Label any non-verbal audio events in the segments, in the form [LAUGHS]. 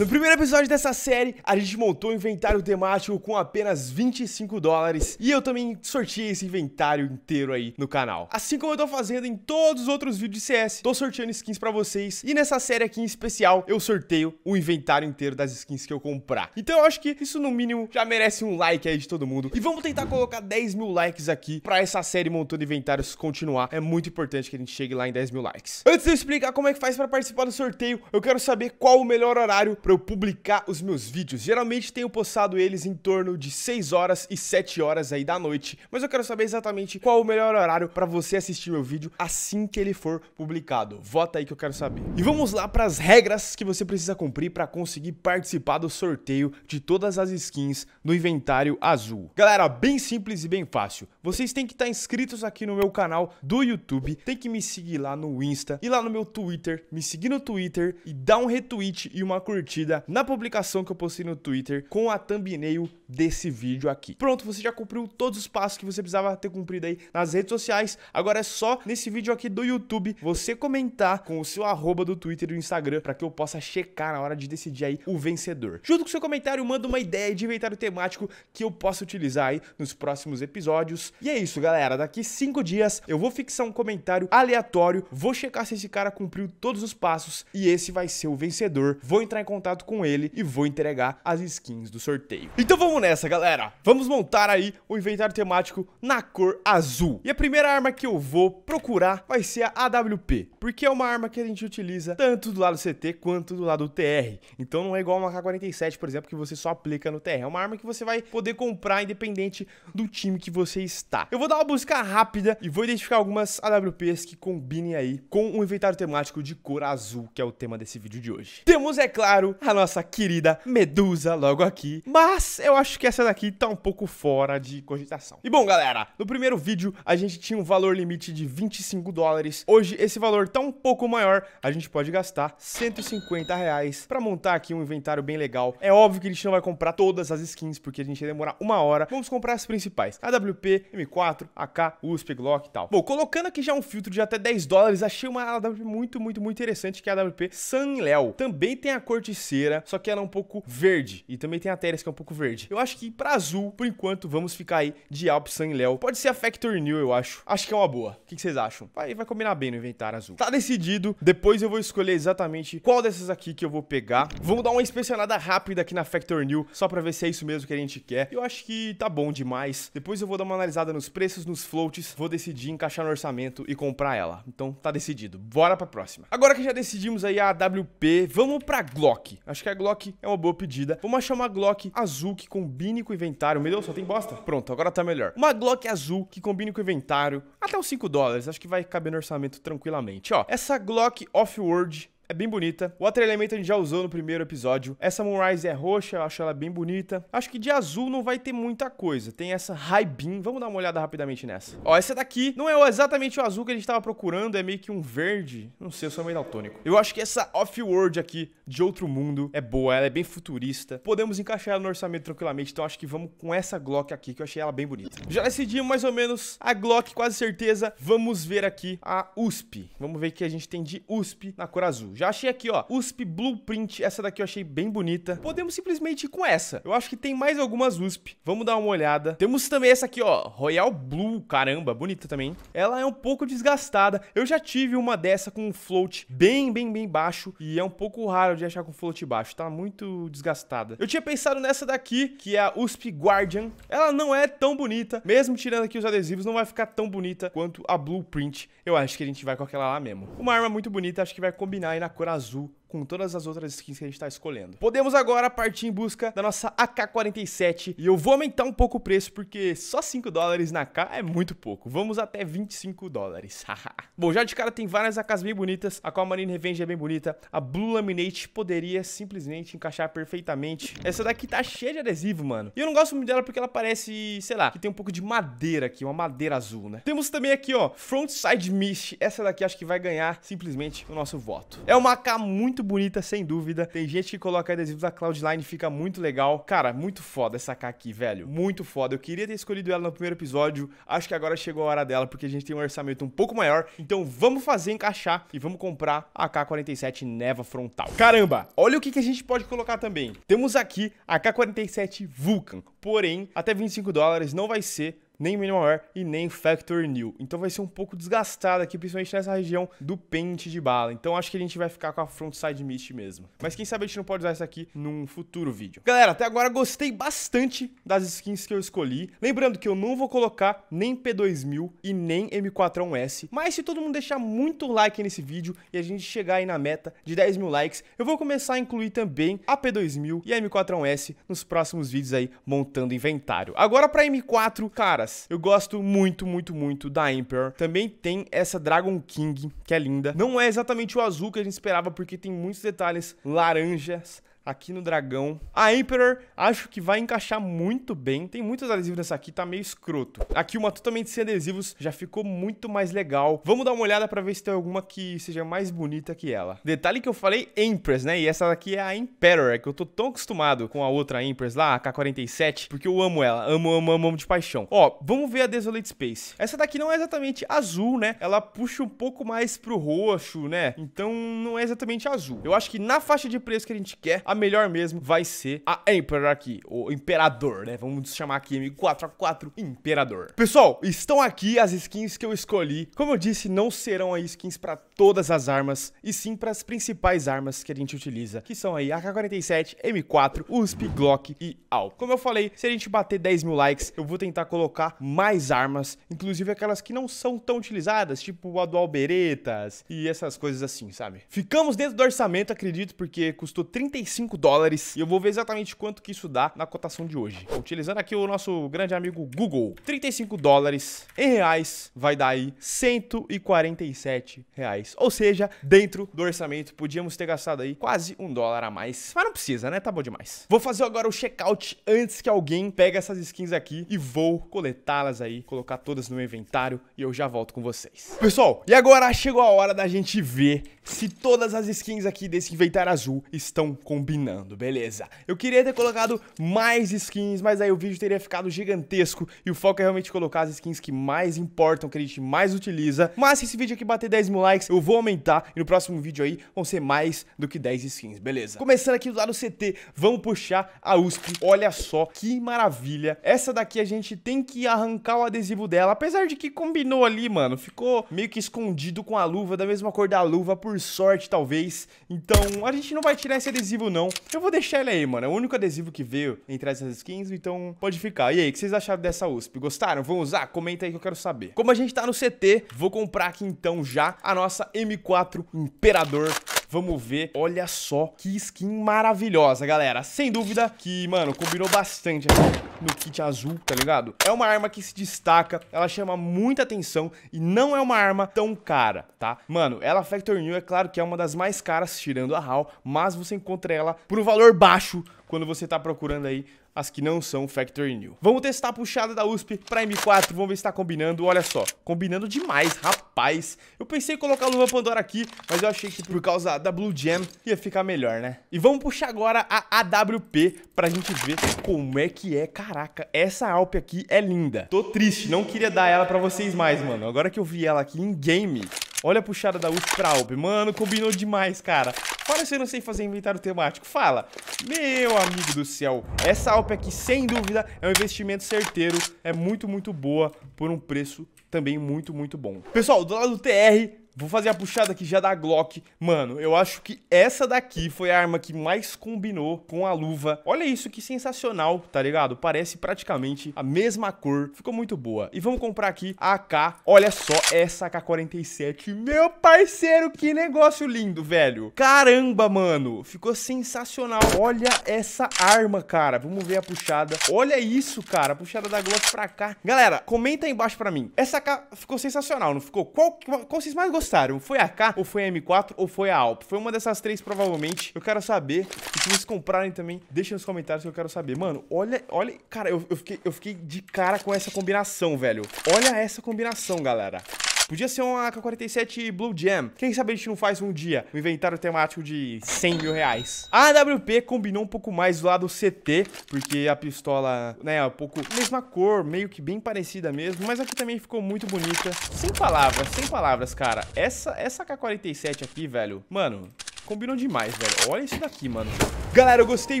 No primeiro episódio dessa série, a gente montou um inventário temático com apenas 25 dólares e eu também sorteei esse inventário inteiro aí no canal. Assim como eu tô fazendo em todos os outros vídeos de CS, tô sorteando skins para vocês e nessa série aqui em especial eu sorteio o inventário inteiro das skins que eu comprar. Então eu acho que isso no mínimo já merece um like aí de todo mundo e vamos tentar colocar 10 mil likes aqui para essa série montando inventários continuar. É muito importante que a gente chegue lá em 10 mil likes. Antes de eu explicar como é que faz para participar do sorteio, eu quero saber qual o melhor horário para eu publicar os meus vídeos. Geralmente tenho postado eles em torno de 6 horas e 7 horas aí da noite, mas eu quero saber exatamente qual o melhor horário para você assistir meu vídeo assim que ele for publicado. Vota aí que eu quero saber. E vamos lá para as regras que você precisa cumprir para conseguir participar do sorteio de todas as skins no inventário azul. Galera, bem simples e bem fácil. Vocês têm que estar tá inscritos aqui no meu canal do YouTube, tem que me seguir lá no Insta e lá no meu Twitter, me seguir no Twitter e dar um retweet e uma curtida curtida na publicação que eu postei no Twitter com a thumbnail desse vídeo aqui. Pronto, você já cumpriu todos os passos que você precisava ter cumprido aí nas redes sociais. Agora é só nesse vídeo aqui do YouTube você comentar com o seu arroba do Twitter e do Instagram para que eu possa checar na hora de decidir aí o vencedor. Junto com o seu comentário, manda uma ideia de inventário temático que eu possa utilizar aí nos próximos episódios. E é isso, galera. Daqui cinco dias eu vou fixar um comentário aleatório, vou checar se esse cara cumpriu todos os passos e esse vai ser o vencedor. Vou entrar em contato contato com ele e vou entregar as skins do sorteio. Então vamos nessa, galera. Vamos montar aí o inventário temático na cor azul. E a primeira arma que eu vou procurar vai ser a AWP, porque é uma arma que a gente utiliza tanto do lado CT quanto do lado TR. Então não é igual uma K47, por exemplo, que você só aplica no TR. É uma arma que você vai poder comprar independente do time que você está. Eu vou dar uma busca rápida e vou identificar algumas AWPs que combinem aí com o um inventário temático de cor azul, que é o tema desse vídeo de hoje. Temos, é claro, claro, a nossa querida Medusa logo aqui. Mas eu acho que essa daqui tá um pouco fora de cogitação. E bom, galera, no primeiro vídeo a gente tinha um valor limite de 25 dólares. Hoje esse valor tá um pouco maior. A gente pode gastar 150 reais pra montar aqui um inventário bem legal. É óbvio que a gente não vai comprar todas as skins, porque a gente ia demorar uma hora. Vamos comprar as principais. AWP, M4, AK, USP, Glock e tal. Bom, colocando aqui já um filtro de até 10 dólares, achei uma AWP muito, muito, muito interessante, que é a AWP San Léo. Também tem a cor de cera, só que ela é um pouco verde. E também tem a Teres que é um pouco verde. Eu acho que pra azul, por enquanto, vamos ficar aí de Alp e Léo. Pode ser a Factor New, eu acho. Acho que é uma boa. O que vocês acham? Vai, vai combinar bem no inventário azul. Tá decidido. Depois eu vou escolher exatamente qual dessas aqui que eu vou pegar. Vamos dar uma inspecionada rápida aqui na Factor New, só pra ver se é isso mesmo que a gente quer. Eu acho que tá bom demais. Depois eu vou dar uma analisada nos preços, nos floats, vou decidir encaixar no orçamento e comprar ela. Então tá decidido. Bora pra próxima. Agora que já decidimos aí a AWP, vamos pra Glock. Acho que a Glock é uma boa pedida. Vamos achar uma Glock azul que combine com o inventário. Meu Deus, só tem bosta? Pronto, agora tá melhor. Uma Glock azul que combine com o inventário. Até uns 5 dólares. Acho que vai caber no orçamento tranquilamente. Ó, essa Glock Off-World é bem bonita. O Water Element a gente já usou no primeiro episódio. Essa Moonrise é roxa, eu acho ela bem bonita. Acho que de azul não vai ter muita coisa. Tem essa Raibin, vamos dar uma olhada rapidamente nessa. Ó, essa daqui não é exatamente o azul que a gente tava procurando, é meio que um verde. Não sei, eu sou meio daltônico. Eu acho que essa Off-World aqui, de outro mundo, é boa, ela é bem futurista. Podemos encaixar ela no orçamento tranquilamente, então acho que vamos com essa Glock aqui, que eu achei ela bem bonita. Já decidimos mais ou menos a Glock, quase certeza. Vamos ver aqui a USP. Vamos ver o que a gente tem de USP na cor azul. Já achei aqui, ó, USP Blueprint. Essa daqui eu achei bem bonita. Podemos simplesmente ir com essa. Eu acho que tem mais algumas USP. Vamos dar uma olhada. Temos também essa aqui, ó, Royal Blue. Caramba, bonita também. Ela é um pouco desgastada. Eu já tive uma dessa com um float bem, bem, bem baixo. E é um pouco raro de achar com float baixo. Tá muito desgastada. Eu tinha pensado nessa daqui, que é a USP Guardian. Ela não é tão bonita. Mesmo tirando aqui os adesivos, não vai ficar tão bonita quanto a Blueprint. Eu acho que a gente vai com aquela lá mesmo. Uma arma muito bonita, acho que vai combinar aí na cor azul com todas as outras skins que a gente está escolhendo. Podemos agora partir em busca da nossa AK-47 e eu vou aumentar um pouco o preço porque só 5 dólares na AK é muito pouco. Vamos até 25 dólares. [LAUGHS] Bom, já de cara tem várias AKs bem bonitas, a Call Marine Revenge é bem bonita, a Blue Laminate poderia simplesmente encaixar perfeitamente. Essa daqui tá cheia de adesivo, mano. E eu não gosto muito dela porque ela parece, sei lá, que tem um pouco de madeira aqui, uma madeira azul, né? Temos também aqui, ó, Frontside Mist. Essa daqui acho que vai ganhar simplesmente o nosso voto. É uma AK muito muito bonita, sem dúvida. Tem gente que coloca adesivos da Cloudline, fica muito legal. Cara, muito foda essa K aqui, velho. Muito foda. Eu queria ter escolhido ela no primeiro episódio. Acho que agora chegou a hora dela, porque a gente tem um orçamento um pouco maior. Então vamos fazer encaixar e vamos comprar a K47 Neva Frontal. Caramba, olha o que, que a gente pode colocar também. Temos aqui a K47 Vulcan. Porém, até 25 dólares não vai ser nem minimal wear e nem factor new. Então vai ser um pouco desgastada aqui, principalmente nessa região do pente de bala. Então acho que a gente vai ficar com a frontside mist mesmo. Mas quem sabe a gente não pode usar isso aqui num futuro vídeo. Galera, até agora gostei bastante das skins que eu escolhi. Lembrando que eu não vou colocar nem P2000 e nem M41S. Mas se todo mundo deixar muito like nesse vídeo e a gente chegar aí na meta de 10 mil likes, eu vou começar a incluir também a P2000 e a M41S nos próximos vídeos aí montando inventário. Agora pra M4, cara, eu gosto muito, muito, muito da Emperor. Também tem essa Dragon King, que é linda. Não é exatamente o azul que a gente esperava, porque tem muitos detalhes laranjas aqui no dragão. A Emperor acho que vai encaixar muito bem. Tem muitos adesivos nessa aqui, tá meio escroto. Aqui uma totalmente sem adesivos já ficou muito mais legal. Vamos dar uma olhada pra ver se tem alguma que seja mais bonita que ela. Detalhe que eu falei Empress, né? E essa daqui é a Emperor, é que eu tô tão acostumado com a outra Empress lá, a K-47, porque eu amo ela. Amo, amo, amo, amo de paixão. Ó, vamos ver a Desolate Space. Essa daqui não é exatamente azul, né? Ela puxa um pouco mais pro roxo, né? Então não é exatamente azul. Eu acho que na faixa de preço que a gente quer, a melhor mesmo vai ser a Emperor aqui, o Imperador, né? Vamos chamar aqui M4A4 Imperador. Pessoal, estão aqui as skins que eu escolhi. Como eu disse, não serão aí skins para todas as armas, e sim para as principais armas que a gente utiliza, que são aí AK-47, M4, USP, Glock e AL. Como eu falei, se a gente bater 10 mil likes, eu vou tentar colocar mais armas, inclusive aquelas que não são tão utilizadas, tipo a do Alberetas e essas coisas assim, sabe? Ficamos dentro do orçamento, acredito, porque custou 35 5 dólares. E eu vou ver exatamente quanto que isso dá na cotação de hoje. Utilizando aqui o nosso grande amigo Google. 35 dólares em reais vai dar aí 147 reais. Ou seja, dentro do orçamento podíamos ter gastado aí quase um dólar a mais. Mas não precisa, né? Tá bom demais. Vou fazer agora o checkout antes que alguém pegue essas skins aqui e vou coletá-las aí, colocar todas no inventário e eu já volto com vocês. Pessoal, e agora chegou a hora da gente ver se todas as skins aqui desse inventário azul estão combinadas combinando, beleza. Eu queria ter colocado mais skins, mas aí o vídeo teria ficado gigantesco e o foco é realmente colocar as skins que mais importam, que a gente mais utiliza. Mas se esse vídeo aqui bater 10 mil likes, eu vou aumentar e no próximo vídeo aí vão ser mais do que 10 skins, beleza. Começando aqui do lado CT, vamos puxar a USP. Olha só que maravilha. Essa daqui a gente tem que arrancar o adesivo dela, apesar de que combinou ali, mano. Ficou meio que escondido com a luva, da mesma cor da luva, por sorte talvez. Então a gente não vai tirar esse adesivo não não. Eu vou deixar ele aí, mano. É o único adesivo que veio entre essas skins, então pode ficar. E aí, o que vocês acharam dessa USP? Gostaram? Vão usar? Comenta aí que eu quero saber. Como a gente tá no CT, vou comprar aqui então já a nossa M4 Imperador Vamos ver, olha só que skin maravilhosa, galera. Sem dúvida que, mano, combinou bastante aqui no kit azul, tá ligado? É uma arma que se destaca, ela chama muita atenção e não é uma arma tão cara, tá? Mano, ela Factor New é claro que é uma das mais caras, tirando a HAL, mas você encontra ela por um valor baixo quando você está procurando aí as que não são Factory New. Vamos testar a puxada da USP para M4, vamos ver se está combinando. Olha só, combinando demais, rapaz. Eu pensei em colocar a luva Pandora aqui, mas eu achei que por causa da Blue Jam ia ficar melhor, né? E vamos puxar agora a AWP para a gente ver como é que é. Caraca, essa Alp aqui é linda. Tô triste, não queria dar ela para vocês mais, mano. Agora que eu vi ela aqui em game, Olha a puxada da ult pra Alp. Mano, combinou demais, cara. Fala se eu não sei fazer inventário temático. Fala. Meu amigo do céu. Essa Alp aqui, sem dúvida, é um investimento certeiro. É muito, muito boa por um preço também muito, muito bom. Pessoal, do lado do TR, Vou fazer a puxada aqui já da Glock. Mano, eu acho que essa daqui foi a arma que mais combinou com a luva. Olha isso, que sensacional, tá ligado? Parece praticamente a mesma cor. Ficou muito boa. E vamos comprar aqui a AK. Olha só essa AK-47. Meu parceiro, que negócio lindo, velho. Caramba, mano. Ficou sensacional. Olha essa arma, cara. Vamos ver a puxada. Olha isso, cara. A puxada da Glock pra cá. Galera, comenta aí embaixo pra mim. Essa AK ficou sensacional, não ficou? Qual, qual, vocês mais gostaram? gostaram? Foi a K, ou foi a M4, ou foi a Alp? Foi uma dessas três, provavelmente. Eu quero saber. E se vocês comprarem também, deixem nos comentários que eu quero saber. Mano, olha, olha... Cara, eu, eu, fiquei, eu fiquei de cara com essa combinação, velho. Olha essa combinação, galera. Podia ser uma AK-47 Blue Jam. Quem sabe a gente não faz um dia um inventário temático de 100 mil reais. A AWP combinou um pouco mais do lado CT, porque a pistola, né, um pouco mesma cor, meio que bem parecida mesmo, mas aqui também ficou muito bonita. Sem palavras, sem palavras, cara. Essa, essa AK-47 aqui, velho, mano, combinou demais, velho. Olha isso daqui, mano. Galera, eu gostei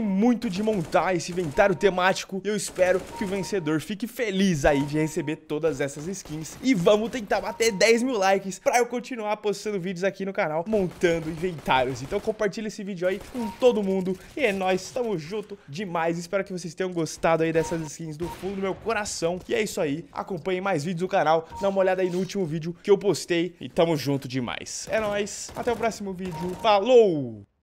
muito de montar esse inventário temático e eu espero que o vencedor fique feliz aí de receber todas essas skins. E vamos tentar bater 10 mil likes pra eu continuar postando vídeos aqui no canal, montando inventários. Então compartilha esse vídeo aí com todo mundo e é nóis, tamo junto demais. Espero que vocês tenham gostado aí dessas skins do fundo do meu coração. E é isso aí, acompanhe mais vídeos do canal, dá uma olhada aí no último vídeo que eu postei e tamo junto demais. É nóis, até o próximo vídeo, falou!